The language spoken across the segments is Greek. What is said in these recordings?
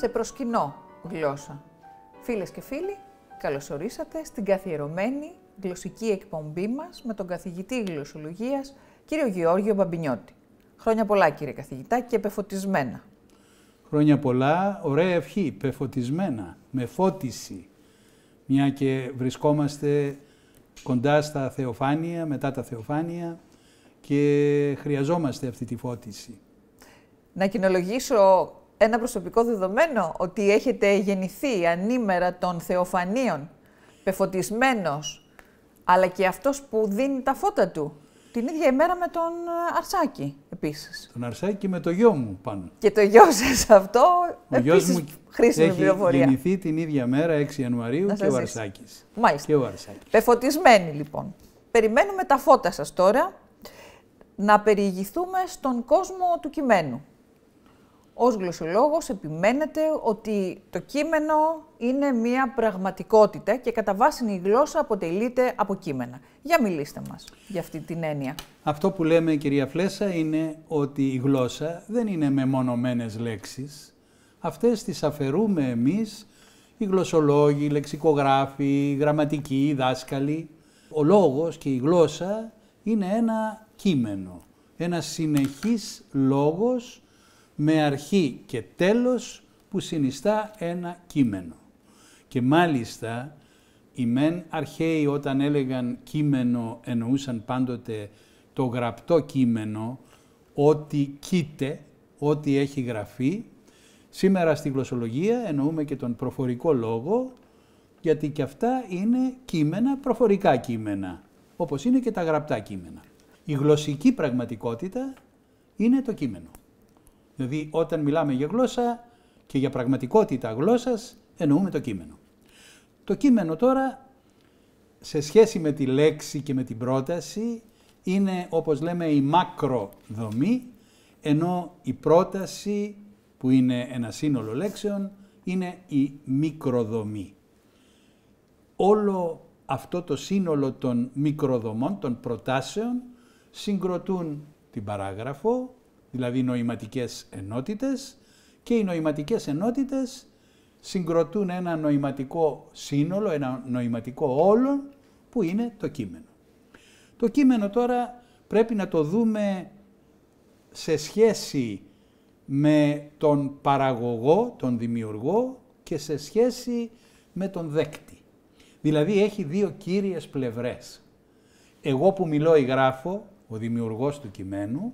σε προσκυνώ γλώσσα. Φίλες και φίλοι, καλωσορίσατε στην καθιερωμένη γλωσσική εκπομπή μας με τον καθηγητή γλωσσολογίας, κύριο Γεώργιο Μπαμπινιώτη. Χρόνια πολλά κύριε καθηγητά και πεφωτισμένα. Χρόνια πολλά, ωραία ευχή, πεφωτισμένα, με φώτιση. Μια και βρισκόμαστε κοντά στα θεοφάνεια, μετά τα θεοφάνεια και χρειαζόμαστε αυτή τη φώτιση. Να κοινολογήσω ένα προσωπικό δεδομένο ότι έχετε γεννηθεί ανήμερα των θεοφανίων, πεφωτισμένος, αλλά και αυτός που δίνει τα φώτα του. Την ίδια ημέρα με τον ε, Αρσάκη επίσης. Τον Αρσάκη με το γιο μου πάνω. Και το γιο σας αυτό ο επίσης μου έχει γεννηθεί την ίδια μέρα 6 Ιανουαρίου και ο Αρσάκης. Μάλιστα. Και ο Αρσάκης. Πεφωτισμένοι λοιπόν. Περιμένουμε τα φώτα σας τώρα να περιηγηθούμε στον κόσμο του κειμένου ως γλωσσολόγος επιμένετε ότι το κείμενο είναι μία πραγματικότητα και κατά βάση η γλώσσα αποτελείται από κείμενα. Για μιλήστε μας για αυτή την έννοια. Αυτό που λέμε κυρία Φλέσσα είναι ότι η γλώσσα δεν είναι μεμονωμένες λέξεις. Αυτές τις αφαιρούμε εμείς οι γλωσσολόγοι, οι λεξικογράφοι, οι γραμματικοί, οι δάσκαλοι. Ο λόγος και η γλώσσα είναι ένα κείμενο, ένας συνεχής λόγος με αρχή και τέλος που συνιστά ένα κείμενο. Και μάλιστα οι μεν αρχαίοι όταν έλεγαν κείμενο εννοούσαν πάντοτε το γραπτό κείμενο ότι κείται, ότι έχει γραφεί. Σήμερα στη γλωσσολογία εννοούμε και τον προφορικό λόγο γιατί και αυτά είναι κείμενα, προφορικά κείμενα, όπως είναι και τα γραπτά κείμενα. Η γλωσσική πραγματικότητα είναι το κείμενο. Δηλαδή όταν μιλάμε για γλώσσα και για πραγματικότητα γλώσσας εννοούμε το κείμενο. Το κείμενο τώρα σε σχέση με τη λέξη και με την πρόταση είναι όπως λέμε η μακροδομή ενώ η πρόταση που είναι ένα σύνολο λέξεων είναι η μικροδομή. Όλο αυτό το σύνολο των μικροδομών, των προτάσεων συγκροτούν την παράγραφο δηλαδή νοηματικές ενότητες και οι νοηματικές ενότητες συγκροτούν ένα νοηματικό σύνολο, ένα νοηματικό όλον που είναι το κείμενο. Το κείμενο τώρα πρέπει να το δούμε σε σχέση με τον παραγωγό, τον δημιουργό και σε σχέση με τον δέκτη. Δηλαδή έχει δύο κύριες πλευρές. Εγώ που μιλώ ή γράφω, ο δημιουργός του κειμένου,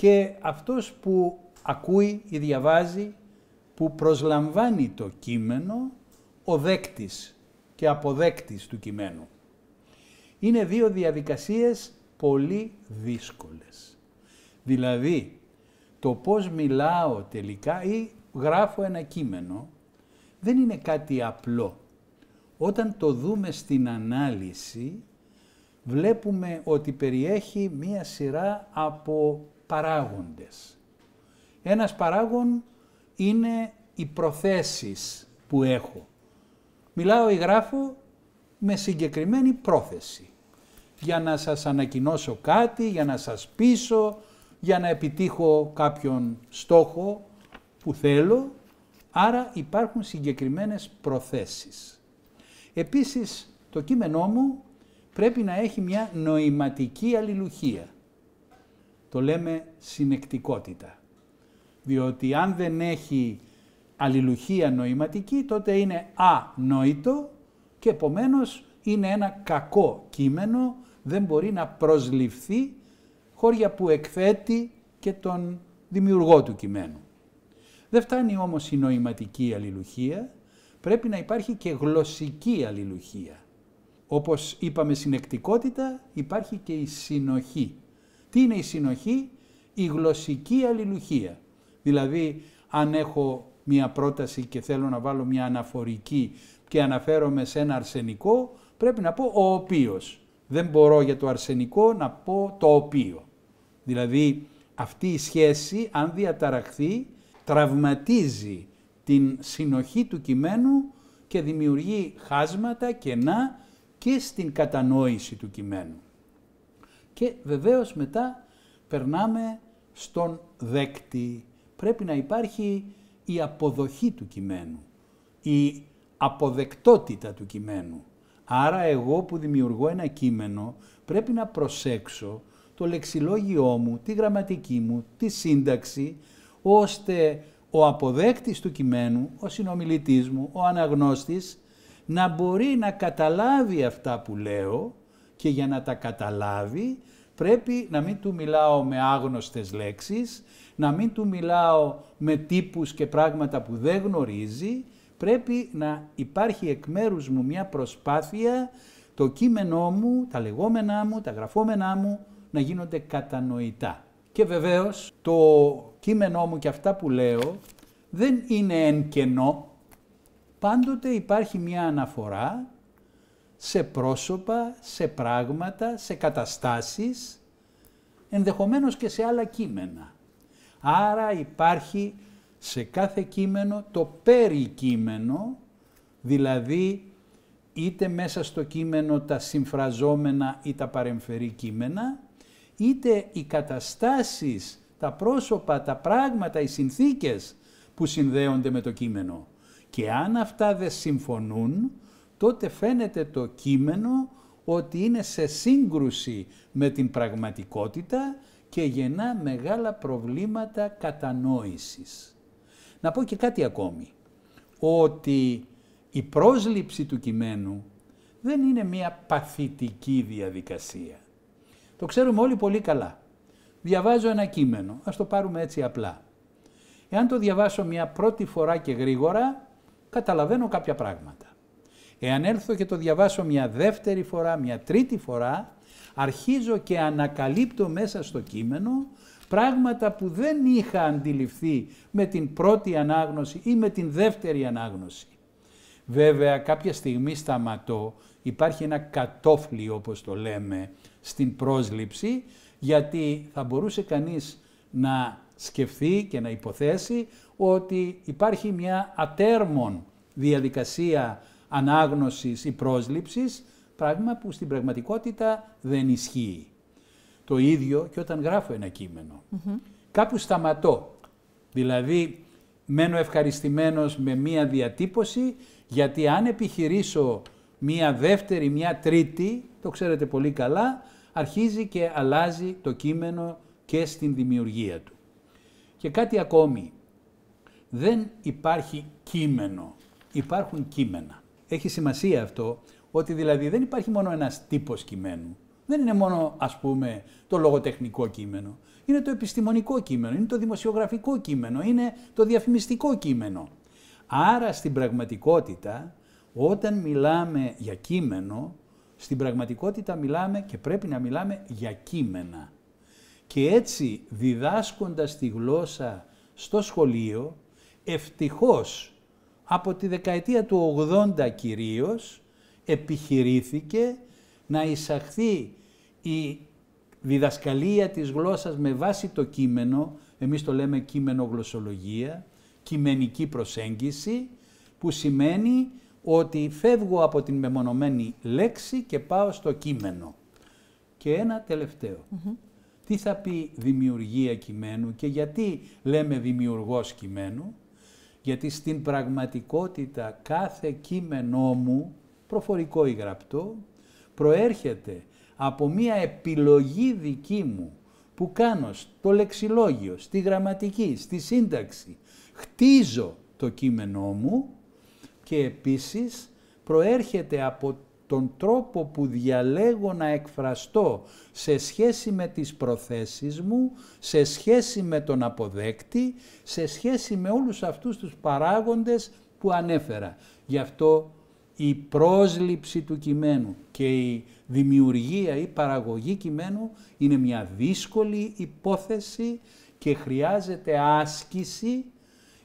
και αυτός που ακούει ή διαβάζει, που προσλαμβάνει το κείμενο, ο δέκτης και αποδέκτης του κειμένου. Είναι δύο διαδικασίες πολύ δύσκολες. Δηλαδή, το πώς μιλάω τελικά ή γράφω ένα κείμενο, δεν είναι κάτι απλό. Όταν το δούμε στην ανάλυση, βλέπουμε ότι περιέχει μία σειρά από παράγοντες. Ένας παράγον είναι οι προθέσεις που έχω. Μιλάω ή γράφω με συγκεκριμένη πρόθεση. Για να σας ανακοινώσω κάτι, για να σας πείσω, για να επιτύχω κάποιον στόχο που θέλω. Άρα υπάρχουν συγκεκριμένες προθέσεις. Επίσης το κείμενό μου πρέπει να έχει μια νοηματική αλληλουχία το λέμε συνεκτικότητα. Διότι αν δεν έχει αλληλουχία νοηματική, τότε είναι ανόητο και επομένως είναι ένα κακό κείμενο, δεν μπορεί να προσληφθεί χώρια που εκθέτει και τον δημιουργό του κειμένου. Δεν φτάνει όμως η νοηματική αλληλουχία, πρέπει να υπάρχει και γλωσσική αλληλουχία. Όπως είπαμε συνεκτικότητα, υπάρχει και η συνοχή. Τι είναι η συνοχή, η γλωσσική αλληλουχία. Δηλαδή, αν έχω μία πρόταση και θέλω να βάλω μία αναφορική και αναφέρομαι σε ένα αρσενικό, πρέπει να πω ο οποίος. Δεν μπορώ για το αρσενικό να πω το οποίο. Δηλαδή, αυτή η σχέση, αν διαταραχθεί, τραυματίζει την συνοχή του κειμένου και δημιουργεί χάσματα, κενά και στην κατανόηση του κειμένου. Και βεβαίως μετά περνάμε στον δέκτη. Πρέπει να υπάρχει η αποδοχή του κειμένου, η αποδεκτότητα του κειμένου. Άρα εγώ που δημιουργώ ένα κείμενο πρέπει να προσέξω το λεξιλόγιό μου, τη γραμματική μου, τη σύνταξη, ώστε ο αποδέκτης του κειμένου, ο συνομιλητής μου, ο αναγνώστης, να μπορεί να καταλάβει αυτά που λέω και για να τα καταλάβει πρέπει να μην του μιλάω με άγνωστες λέξεις, να μην του μιλάω με τύπους και πράγματα που δεν γνωρίζει, πρέπει να υπάρχει εκ μέρους μου μια προσπάθεια το κείμενό μου, τα λεγόμενά μου, τα γραφόμενά μου να γίνονται κατανοητά. Και βεβαίως το κείμενό μου και αυτά που λέω δεν είναι εν κενό. Πάντοτε υπάρχει μια αναφορά σε πρόσωπα, σε πράγματα, σε καταστάσεις, ενδεχομένως και σε άλλα κείμενα. Άρα υπάρχει σε κάθε κείμενο το περικείμενο, δηλαδή είτε μέσα στο κείμενο τα συμφραζόμενα ή τα παρεμφερή κείμενα, είτε οι καταστάσεις, τα πρόσωπα, τα πράγματα, οι συνθήκες που συνδέονται με το κείμενο. Και αν αυτά δεν συμφωνούν, τότε φαίνεται το κείμενο ότι είναι σε σύγκρουση με την πραγματικότητα και γεννά μεγάλα προβλήματα κατανόησης. Να πω και κάτι ακόμη, ότι η πρόσληψη του κειμένου δεν είναι μία παθητική διαδικασία. Το ξέρουμε όλοι πολύ καλά. Διαβάζω ένα κείμενο, ας το πάρουμε έτσι απλά. Εάν το διαβάσω μια πρώτη φορά και γρήγορα, καταλαβαίνω κάποια πράγματα. Εάν έρθω και το διαβάσω μια δεύτερη φορά, μια τρίτη φορά, αρχίζω και ανακαλύπτω μέσα στο κείμενο πράγματα που δεν είχα αντιληφθεί με την πρώτη ανάγνωση ή με την δεύτερη ανάγνωση. Βέβαια κάποια στιγμή σταματώ, υπάρχει ένα κατόφλι όπως το λέμε στην πρόσληψη, γιατί θα μπορούσε κανείς να σκεφτεί και να υποθέσει ότι υπάρχει μια ατέρμον διαδικασία ανάγνωσης ή πρόσληψης, πράγμα που στην πραγματικότητα δεν ισχύει. Το ίδιο και όταν γράφω ένα κείμενο. Mm Κάπου σταματώ. Δηλαδή, μένω ευχαριστημένος με μία διατύπωση, γιατί αν επιχειρήσω μία δεύτερη, μία τρίτη, το ξέρετε πολύ καλά, αρχίζει και αλλάζει το κείμενο και στην δημιουργία του. Και κάτι ακόμη, δεν υπάρχει κείμενο, υπάρχουν κείμενα έχει σημασία αυτό, ότι δηλαδή δεν υπάρχει μόνο ένας τύπος κειμένου. Δεν είναι μόνο, ας πούμε, το λογοτεχνικό κείμενο. Είναι το επιστημονικό κείμενο, είναι το δημοσιογραφικό κείμενο, είναι το διαφημιστικό κείμενο. Άρα στην πραγματικότητα, όταν μιλάμε για κείμενο, στην πραγματικότητα μιλάμε και πρέπει να μιλάμε για κείμενα. Και έτσι διδάσκοντας τη γλώσσα στο σχολείο, ευτυχώς από τη δεκαετία του 80 κυρίως επιχειρήθηκε να εισαχθεί η διδασκαλία της γλώσσας με βάση το κείμενο, εμείς το λέμε κείμενο γλωσσολογία, κειμενική προσέγγιση, που σημαίνει ότι φεύγω από την μεμονωμένη λέξη και πάω στο κείμενο. Και ένα τελευταίο. Τι θα πει δημιουργία κειμένου και γιατί λέμε δημιουργός κειμένου γιατί στην πραγματικότητα κάθε κείμενό μου, προφορικό ή γραπτό, προέρχεται από μία επιλογή δική μου που κάνω στο λεξιλόγιο, στη γραμματική, στη σύνταξη. Χτίζω το κείμενό μου και επίσης προέρχεται από τον τρόπο που διαλέγω να εκφραστώ σε σχέση με τις προθέσεις μου, σε σχέση με τον αποδέκτη, σε σχέση με όλους αυτούς τους παράγοντες που ανέφερα. Γι' αυτό η πρόσληψη του κειμένου και η δημιουργία ή παραγωγή κειμένου είναι μια δύσκολη υπόθεση και χρειάζεται άσκηση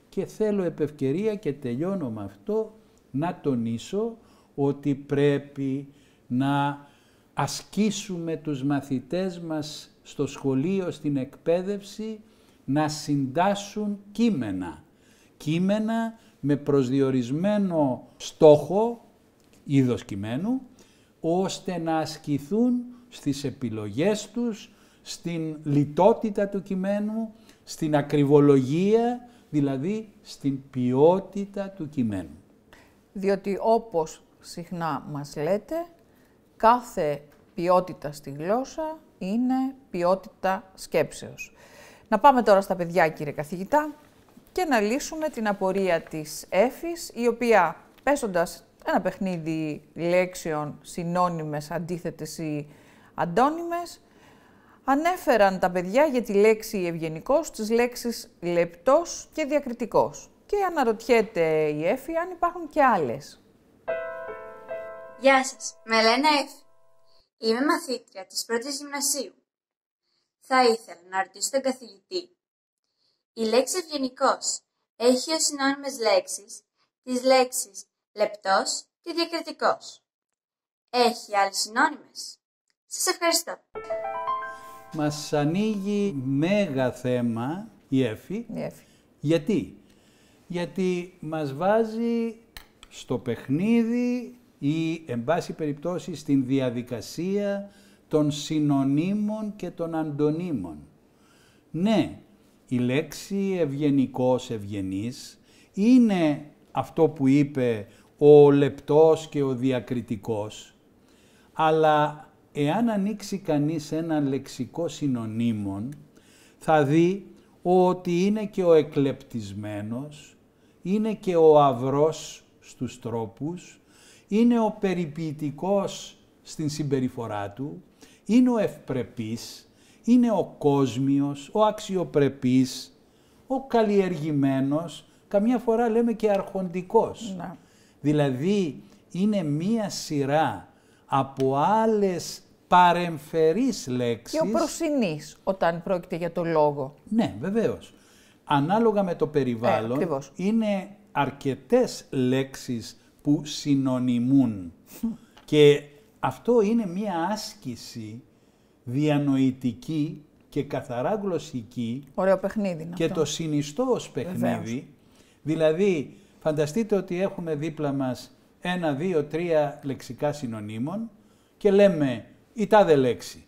και θέλω επευκαιρία και τελειώνω με αυτό να τονίσω ότι πρέπει να ασκήσουμε τους μαθητές μας στο σχολείο, στην εκπαίδευση, να συντάσσουν κείμενα. Κείμενα με προσδιορισμένο στόχο, είδος κειμένου, ώστε να ασκηθούν στις επιλογές τους, στην λιτότητα του κειμένου, στην ακριβολογία, δηλαδή στην ποιότητα του κειμένου. Διότι όπως συχνά μας λέτε, κάθε ποιότητα στη γλώσσα είναι ποιότητα σκέψεως. Να πάμε τώρα στα παιδιά, κύριε καθηγητά, και να λύσουμε την απορία της Έφης, η οποία πέσοντας ένα παιχνίδι λέξεων συνώνυμες, αντίθετες ή αντώνυμες, ανέφεραν τα παιδιά για τη λέξη ευγενικός, τις λέξεις λεπτός και διακριτικός. Και αναρωτιέται η Εφη αν υπάρχουν και άλλες. Γεια σας, με λένε Εφη. Είμαι μαθήτρια της πρώτης γυμνασίου. Θα ήθελα να ρωτήσω τον καθηγητή. Η λέξη ευγενικός έχει ως συνώνυμες λέξεις τις λέξεις λεπτός και διακριτικός. Έχει άλλες συνώνυμες. Σας ευχαριστώ. Μας ανοίγει μέγα θέμα η Εφη. Γιατί? Γιατί μας βάζει στο παιχνίδι ή, εν πάση περιπτώσει, στην διαδικασία των συνωνύμων και των αντωνύμων. Ναι, η λέξη ευγενικός, ευγενής, είναι αυτό που είπε ο λεπτός και ο διακριτικός, αλλά εάν ανοίξει κανείς ένα λεξικό συνονίμων θα δει ότι είναι και ο εκλεπτισμένος, είναι και ο αυρός στους τρόπους, είναι ο περιποιητικός στην συμπεριφορά του, είναι ο ευπρεπής, είναι ο κόσμιος, ο αξιοπρεπής, ο καλλιεργημένος, καμιά φορά λέμε και αρχοντικός. Να. Δηλαδή είναι μία σειρά από άλλες παρεμφερείς λέξεις. Και ο προσινής όταν πρόκειται για το λόγο. Ναι, βεβαίως. Ανάλογα με το περιβάλλον ε, είναι αρκετές λέξεις που συνωνυμούν. Και αυτό είναι μία άσκηση διανοητική και καθαρά γλωσσική. Ωραίο παιχνίδι Και το συνιστό ως παιχνίδι. Δηλαδή, φανταστείτε ότι έχουμε δίπλα μας ένα, δύο, τρία λεξικά συνωνύμων και λέμε η τάδε λέξη.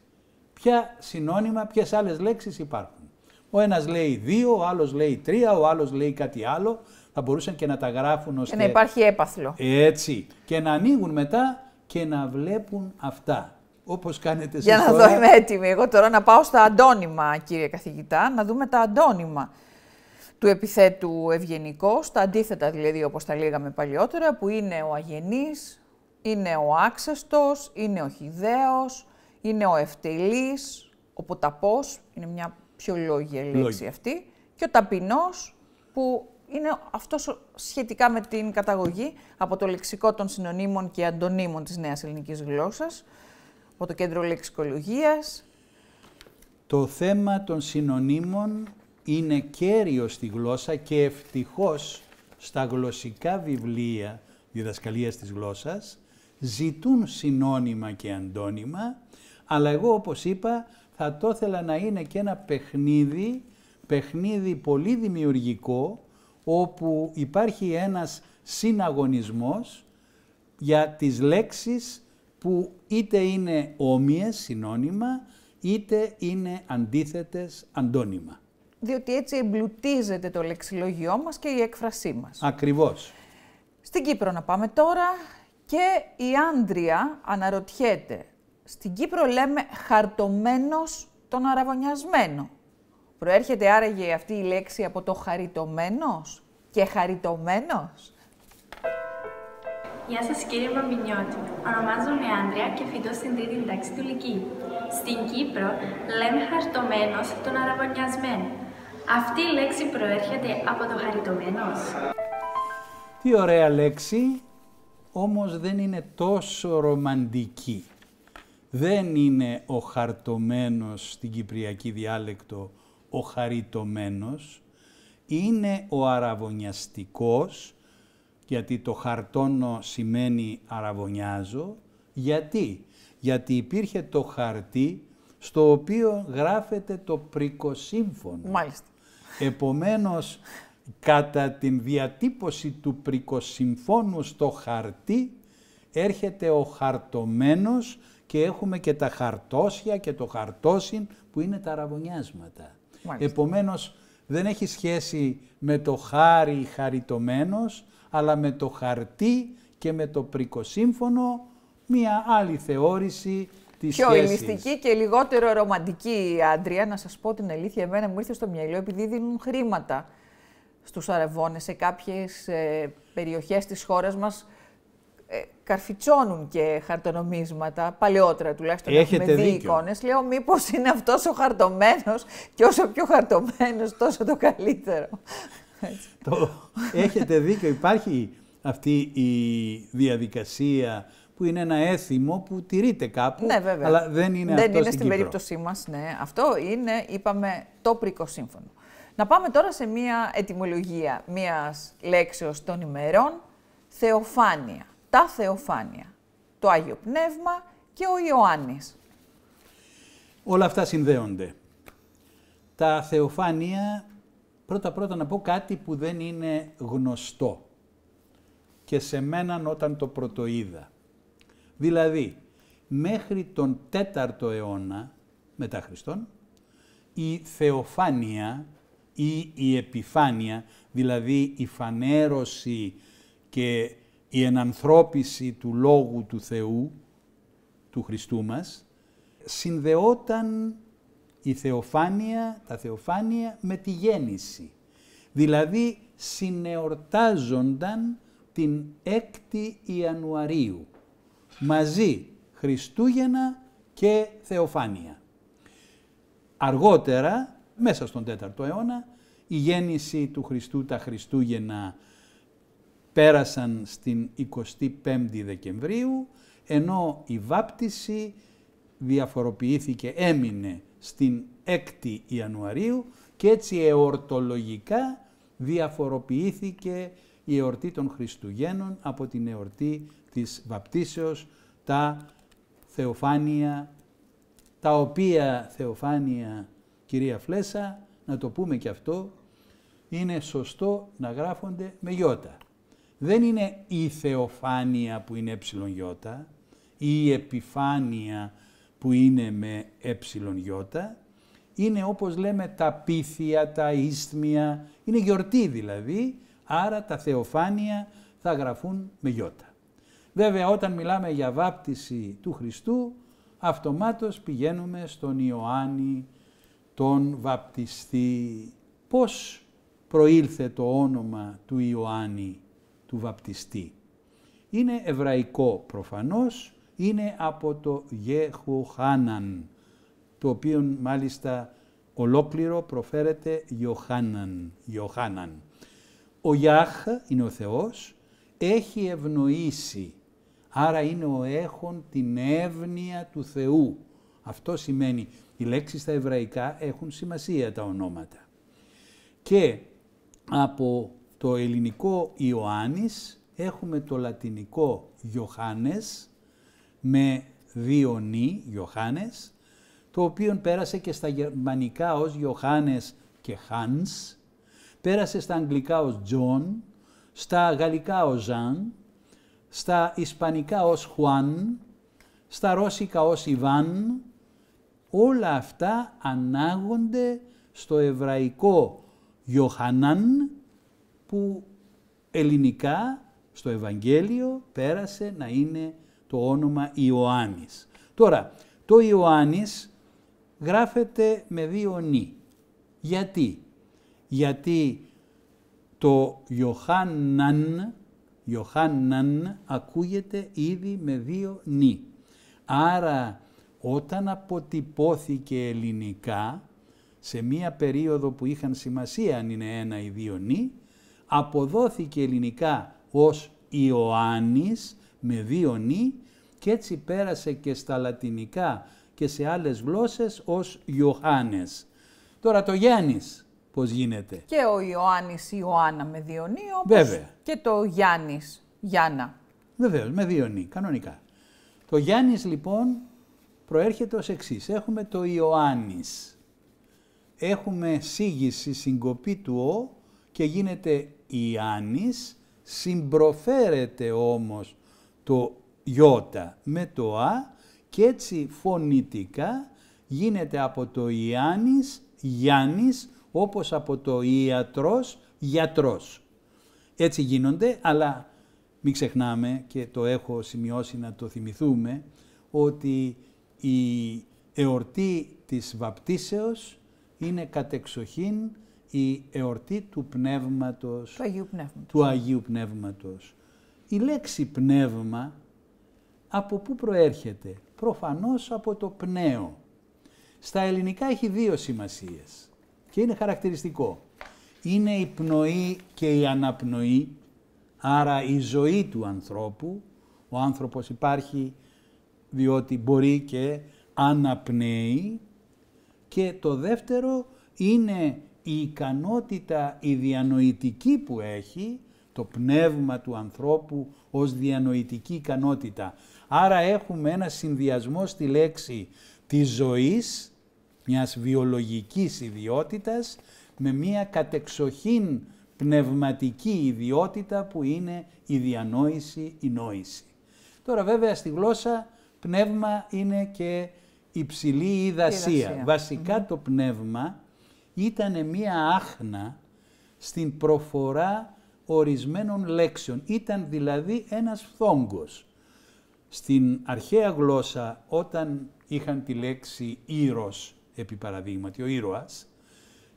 Ποια συνώνυμα, ποιες άλλες λέξεις υπάρχουν. Ο ένας λέει δύο, ο άλλος λέει τρία, ο άλλος λέει κάτι άλλο θα μπορούσαν και να τα γράφουν ώστε... Και να υπάρχει έπαθλο. Έτσι. Και να ανοίγουν μετά και να βλέπουν αυτά. Όπως κάνετε εσείς Για να δω, είμαι έτοιμη. Εγώ τώρα να πάω στα αντώνυμα, κύριε καθηγητά, να δούμε τα αντώνυμα του επιθέτου ευγενικό, τα αντίθετα δηλαδή όπως τα λέγαμε παλιότερα, που είναι ο αγενής, είναι ο άξεστος, είναι ο χιδαίος, είναι ο ευτελής, ο ποταπός, είναι μια πιο λόγια λέξη αυτή, και ο ταπεινός που είναι αυτός σχετικά με την καταγωγή από το λεξικό των συνωνύμων και αντωνύμων της νέας ελληνικής γλώσσας, από το Κέντρο Λεξικολογίας. Το θέμα των συνωνύμων είναι κέριο στη γλώσσα και ευτυχώς στα γλωσσικά βιβλία διδασκαλίας της γλώσσας ζητούν συνώνυμα και αντώνυμα, αλλά εγώ όπως είπα θα το ήθελα να είναι και ένα παιχνίδι, παιχνίδι πολύ δημιουργικό, όπου υπάρχει ένας συναγωνισμός για τις λέξεις που είτε είναι όμοιες, συνώνυμα, είτε είναι αντίθετες, αντώνυμα. Διότι έτσι εμπλουτίζεται το λεξιλόγιό μας και η έκφρασή μας. Ακριβώς. Στην Κύπρο να πάμε τώρα και η Άντρια αναρωτιέται. Στην Κύπρο λέμε χαρτωμένος τον αραβωνιασμένο. Προέρχεται άραγε αυτή η λέξη από το χαριτωμένος και χαριτωμένος. Γεια σας κύριε Μπαμπινιώτη. Ονομάζομαι Άντρια και φοιτώ στην τρίτη τάξη του Λυκείου. Στην Κύπρο λέμε χαρτωμένος τον αραβωνιασμένο. Αυτή η λέξη προέρχεται από το χαριτωμένος. Τι ωραία λέξη, όμως δεν είναι τόσο ρομαντική. Δεν είναι ο χαρτωμένος στην κυπριακή διάλεκτο ο χαριτωμένος, είναι ο αραβωνιαστικός, γιατί το χαρτόνο σημαίνει αραβωνιάζω. Γιατί, γιατί υπήρχε το χαρτί στο οποίο γράφεται το πρικοσύμφωνο. Μάλιστα. Επομένως, κατά την διατύπωση του πρικοσυμφώνου στο χαρτί, έρχεται ο χαρτωμένος και έχουμε και τα χαρτόσια και το χαρτόσιν που είναι τα αραβωνιάσματα. Επομένως, δεν έχει σχέση με το χάρι χαριτωμένος, αλλά με το χαρτί και με το πρικοσύμφωνο, μία άλλη θεώρηση της Πιο σχέσης. μυστική και λιγότερο ρομαντική, Άντρια, να σας πω την αλήθεια, εμένα μου ήρθε στο μυαλό, επειδή δίνουν χρήματα στους αρεβόνες σε κάποιες ε, περιοχές της χώρας μας, ε, καρφιτσώνουν και χαρτονομίσματα, παλαιότερα τουλάχιστον Έχετε έχουμε δει δίκιο. Λέω μήπως είναι αυτός ο χαρτωμένος και όσο πιο χαρτωμένος τόσο το καλύτερο. το... Έχετε δίκιο. Υπάρχει αυτή η διαδικασία που είναι ένα έθιμο που τηρείται κάπου, ναι, βέβαια. αλλά δεν είναι δεν είναι στην, περίπτωσή μας, ναι. Αυτό είναι, είπαμε, το πρικό σύμφωνο. Να πάμε τώρα σε μία ετυμολογία μίας λέξεως των ημερών, θεοφάνεια τα Θεοφάνεια, το Άγιο Πνεύμα και ο Ιωάννης. Όλα αυτά συνδέονται. Τα Θεοφάνεια, πρώτα-πρώτα να πω κάτι που δεν είναι γνωστό και σε μέναν όταν το πρωτοείδα. Δηλαδή, μέχρι τον 4ο αιώνα μετά Χριστόν, η Θεοφάνεια ή η επιφάνεια, δηλαδή η φανέρωση και η ενανθρώπιση του Λόγου του Θεού, του Χριστού μας, συνδεόταν η θεοφάνεια, τα θεοφάνεια με τη γέννηση. Δηλαδή συνεορτάζονταν την 6η Ιανουαρίου, μαζί Χριστούγεννα και Θεοφάνεια. Αργότερα, μέσα στον 4ο αιώνα, η γέννηση του Χριστού τα Χριστούγεννα πέρασαν στην 25η Δεκεμβρίου, ενώ η βάπτιση διαφοροποιήθηκε, έμεινε στην 6η Ιανουαρίου και έτσι εορτολογικά διαφοροποιήθηκε η εορτή των Χριστουγέννων από την εορτή της βαπτίσεως, τα θεοφάνια, τα οποία θεοφάνεια, κυρία Φλέσα, να το πούμε και αυτό, είναι σωστό να γράφονται με γιώτα δεν είναι η θεοφάνεια που είναι εψιλον ή η επιφάνεια που είναι με εψιλον είναι όπως λέμε τα πίθια, τα ίσθμια, είναι γιορτή δηλαδή, άρα τα θεοφάνεια θα γραφούν με Ι. Βέβαια όταν μιλάμε για βάπτιση του Χριστού, αυτομάτως πηγαίνουμε στον Ιωάννη τον βαπτιστή. Πώς προήλθε το όνομα του Ιωάννη του βαπτιστή. Είναι εβραϊκό προφανώς, είναι από το Γεχουχάναν, το οποίο μάλιστα ολόκληρο προφέρεται Ιωχάναν. Ιωχάναν. Ο Ιάχ είναι ο Θεός, έχει ευνοήσει, άρα είναι ο έχων την εύνοια του Θεού. Αυτό σημαίνει, οι λέξεις στα εβραϊκά έχουν σημασία τα ονόματα. Και από το ελληνικό Ιωάννης έχουμε το λατινικό Ιωάννες με δύο νη, το οποίο πέρασε και στα γερμανικά ως Ιωάννες και Hans, πέρασε στα αγγλικά ως John, στα γαλλικά ως Jean, στα ισπανικά ως Juan, στα ρώσικα ως Ιβάν, όλα αυτά ανάγονται στο εβραϊκό Ιωχανάν που ελληνικά στο Ευαγγέλιο πέρασε να είναι το όνομα Ιωάννης. Τώρα, το Ιωάννης γράφεται με δύο νη. Γιατί? Γιατί το Ιωχάνναν Ιωχάνναν ακούγεται ήδη με δύο νη. Άρα όταν αποτυπώθηκε ελληνικά, σε μία περίοδο που είχαν σημασία αν είναι ένα ή δύο νη, αποδόθηκε ελληνικά ως Ιωάννης με δύο νη και έτσι πέρασε και στα λατινικά και σε άλλες γλώσσες ως Ιωάννης. Τώρα το Γιάννης πώς γίνεται. Και ο Ιωάννης Ιωάννα με δύο νη όπως Βέβαια. και το Γιάννης Γιάννα. Βεβαίως με δύο νη κανονικά. Το Γιάννης λοιπόν προέρχεται ως εξής. Έχουμε το Ιωάννης. Έχουμε σύγηση, συγκοπή του «ο» και γίνεται Ιάννης, συμπροφέρεται όμως το Ι με το Α και έτσι φωνητικά γίνεται από το Ιάννης, Γιάννης, όπως από το Ιατρός, Γιατρός. Έτσι γίνονται, αλλά μην ξεχνάμε και το έχω σημειώσει να το θυμηθούμε, ότι η εορτή της βαπτίσεως είναι κατεξοχήν η εορτή του πνεύματος, του Αγίου Πνεύματος. Η λέξη πνεύμα από πού προέρχεται. Προφανώς από το πνέο. Στα ελληνικά έχει δύο σημασίες και είναι χαρακτηριστικό. Είναι η πνοή και η αναπνοή, άρα η ζωή του ανθρώπου. Ο άνθρωπος υπάρχει διότι μπορεί και αναπνέει. Και το δεύτερο είναι η ικανότητα η διανοητική που έχει, το πνεύμα του ανθρώπου ως διανοητική ικανότητα. Άρα έχουμε ένα συνδυασμό στη λέξη της ζωής, μιας βιολογικής ιδιότητας, με μια κατεξοχήν πνευματική ιδιότητα που είναι η διανόηση, η νόηση. Τώρα βέβαια στη γλώσσα πνεύμα είναι και υψηλή υδασία. Βασικά το πνεύμα ήταν μία άχνα στην προφορά ορισμένων λέξεων. Ήταν δηλαδή ένας φθόγκος. Στην αρχαία γλώσσα όταν είχαν τη λέξη «ήρος» επί παραδείγματι, ο ήρωας,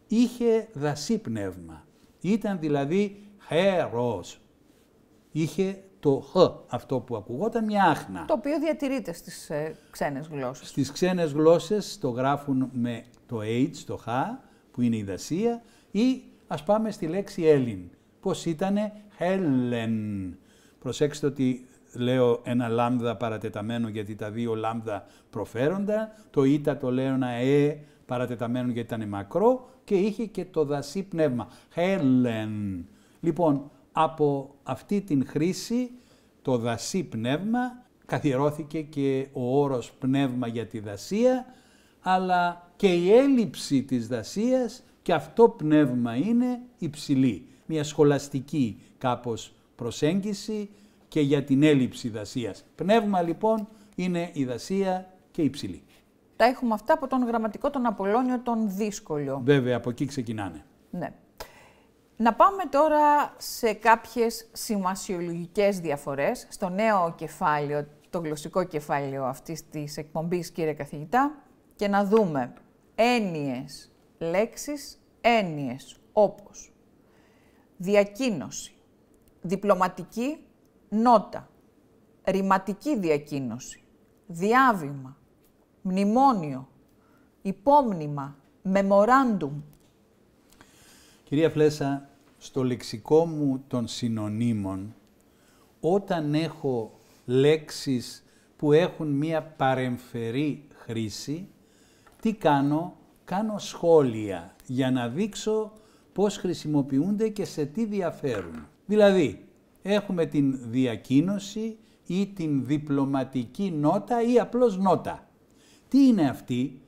είχε δασίπνευμα. Ήταν δηλαδή «χέρος». Είχε το «χ» αυτό που ακουγόταν μια άχνα. Το οποίο διατηρείται στις ε, ξένες γλώσσες. Στις ξένες γλώσσες το γράφουν με το «h», το «χ», που είναι η δασία, ή ας πάμε στη λέξη Έλλην. Πώς ήτανε Helen. Προσέξτε ότι λέω ένα λάμδα παρατεταμένο γιατί τα δύο λάμδα προφέροντα, το ήτα το λέω ένα ε παρατεταμένο γιατί ήταν μακρό και είχε και το δασί πνεύμα. Helen. Λοιπόν, από αυτή την χρήση το δασί πνεύμα καθιερώθηκε και ο όρος πνεύμα για τη δασία, αλλά και η έλλειψη της δασίας και αυτό πνεύμα είναι υψηλή. Μια σχολαστική κάπως προσέγγιση και για την έλλειψη δασίας. Πνεύμα λοιπόν είναι η δασία και η Τα έχουμε αυτά από τον γραμματικό τον Απολώνιο τον Δύσκολο. Βέβαια, από εκεί ξεκινάνε. Ναι. Να πάμε τώρα σε κάποιες σημασιολογικές διαφορές, στο νέο κεφάλαιο, το γλωσσικό κεφάλαιο αυτής της εκπομπής, κύριε καθηγητά, και να δούμε έννοιες, λέξεις έννοιες, όπως διακίνωση, διπλωματική νότα, ρηματική διακίνωση, διάβημα, μνημόνιο, υπόμνημα, memorandum. Κυρία Φλέσα, στο λεξικό μου των συνωνύμων, όταν έχω λέξεις που έχουν μία παρεμφερή χρήση, τι κάνω, κάνω σχόλια για να δείξω πώς χρησιμοποιούνται και σε τι διαφέρουν. Δηλαδή, έχουμε την διακίνωση ή την διπλωματική νότα ή απλώς νότα. Τι είναι αυτή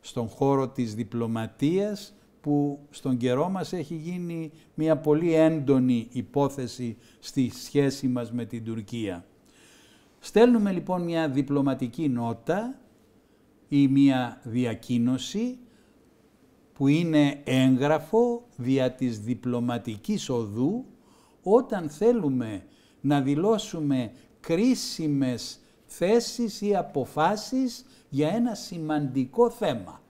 στον χώρο της διπλωματίας που στον καιρό μας έχει γίνει μια πολύ έντονη υπόθεση στη σχέση μας με την Τουρκία. Στέλνουμε λοιπόν μια διπλωματική νότα ή μία διακίνωση που είναι έγγραφο δια της διπλωματικής οδού όταν θέλουμε να δηλώσουμε κρίσιμες θέσεις ή αποφάσεις για ένα σημαντικό θέμα.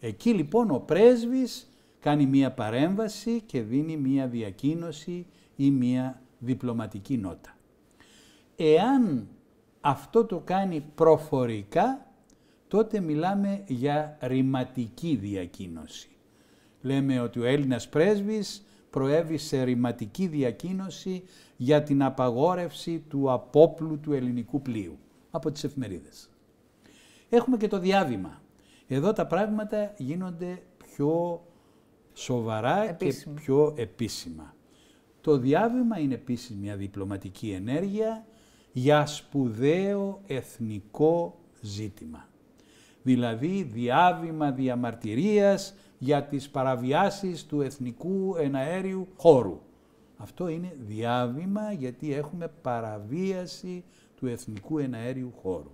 Εκεί λοιπόν ο πρέσβης κάνει μία παρέμβαση και δίνει μία διακίνωση ή μία διπλωματική νότα. Εάν αυτό το κάνει προφορικά, τότε μιλάμε για ρηματική διακίνωση. Λέμε ότι ο Έλληνας πρέσβης προέβησε ρηματική διακίνωση για την απαγόρευση του απόπλου του ελληνικού πλοίου από τις εφημερίδες. Έχουμε και το διάβημα. Εδώ τα πράγματα γίνονται πιο σοβαρά και πιο επίσημα. Το διάβημα είναι επίσης μια διπλωματική ενέργεια για σπουδαίο εθνικό ζήτημα δηλαδή διάβημα διαμαρτυρίας για τις παραβιάσεις του εθνικού εναέριου χώρου. Αυτό είναι διάβημα γιατί έχουμε παραβίαση του εθνικού εναέριου χώρου.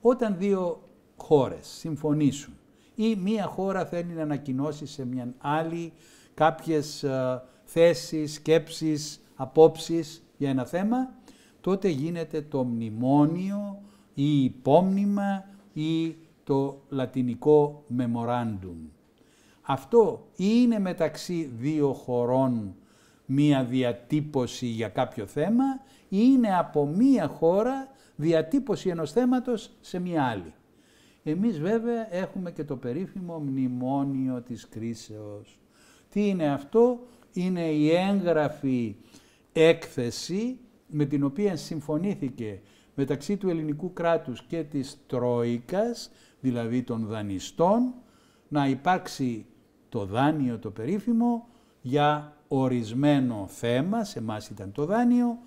Όταν δύο χώρες συμφωνήσουν ή μία χώρα θέλει να ανακοινώσει σε μια άλλη κάποιες ε, θέσεις, σκέψεις, απόψεις για ένα θέμα, τότε γίνεται το μνημόνιο ή υπόμνημα ή το λατινικό memorandum. Αυτό είναι μεταξύ δύο χωρών μία διατύπωση για κάποιο θέμα ή είναι από μία χώρα διατύπωση ενός θέματος σε μία άλλη. Εμείς βέβαια έχουμε και το περίφημο μνημόνιο της κρίσεως. Τι είναι αυτό, είναι η έγγραφη έκθεση με την οποία συμφωνήθηκε μεταξύ του ελληνικού κράτους και της Τρόικας, δηλαδή των δανειστών, να υπάρξει το δάνειο το περίφημο για ορισμένο θέμα, σε εμάς ήταν το δάνειο,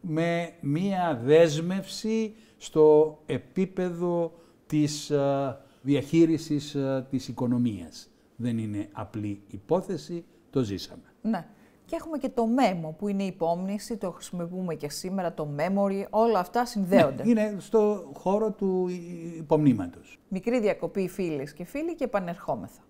με μία δέσμευση στο επίπεδο της ε, διαχείρισης ε, της οικονομίας. Δεν είναι απλή υπόθεση, το ζήσαμε. Ναι. Και έχουμε και το μέμο που είναι η υπόμνηση, το χρησιμοποιούμε και σήμερα, το memory, όλα αυτά συνδέονται. Ναι, είναι στο χώρο του υπομνήματος. Μικρή διακοπή φίλες και φίλοι και επανερχόμεθα.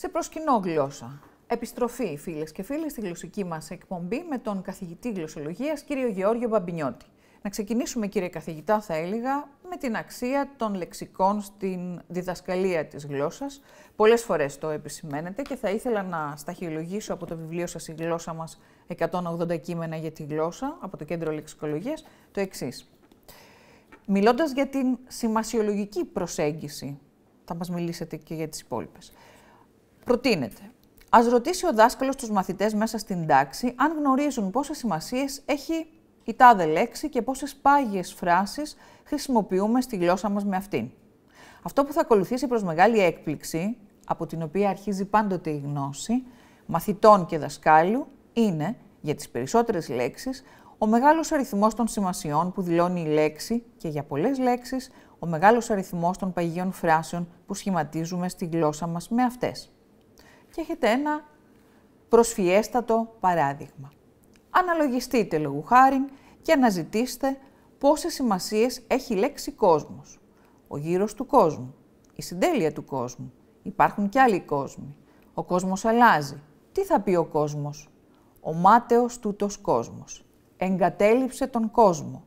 σε προσκυνό γλώσσα. Επιστροφή, φίλες και φίλοι, στη γλωσσική μας εκπομπή με τον καθηγητή γλωσσολογίας, κύριο Γεώργιο Μπαμπινιώτη. Να ξεκινήσουμε, κύριε καθηγητά, θα έλεγα, με την αξία των λεξικών στην διδασκαλία της γλώσσας. Πολλές φορές το επισημαίνετε και θα ήθελα να σταχυλογήσω από το βιβλίο σας Η γλώσσα μας 180 κείμενα για τη γλώσσα, από το Κέντρο Λεξικολογίας, το εξής. Μιλώντας για την σημασιολογική προσέγγιση, θα μας μιλήσετε και για τις υπόλοιπες. Προτείνεται. Ας ρωτήσει ο δάσκαλος τους μαθητές μέσα στην τάξη αν γνωρίζουν πόσες σημασίες έχει η τάδε λέξη και πόσες πάγιες φράσεις χρησιμοποιούμε στη γλώσσα μας με αυτήν. Αυτό που θα ακολουθήσει προς μεγάλη έκπληξη, από την οποία αρχίζει πάντοτε η γνώση, μαθητών και δασκάλου, είναι για τις περισσότερες λέξεις ο μεγάλος αριθμός των σημασιών που δηλώνει η λέξη και για πολλές λέξεις ο μεγάλος αριθμός των παγίων φράσεων που σχηματίζουμε στη γλώσσα μας με αυτές και έχετε ένα προσφιέστατο παράδειγμα. Αναλογιστείτε λόγου χάρη και αναζητήστε πόσες σημασίες έχει η λέξη κόσμος. Ο γύρος του κόσμου, η συντέλεια του κόσμου, υπάρχουν και άλλοι κόσμοι. Ο κόσμος αλλάζει. Τι θα πει ο κόσμος. Ο μάταιος τούτος κόσμος. Εγκατέλειψε τον κόσμο.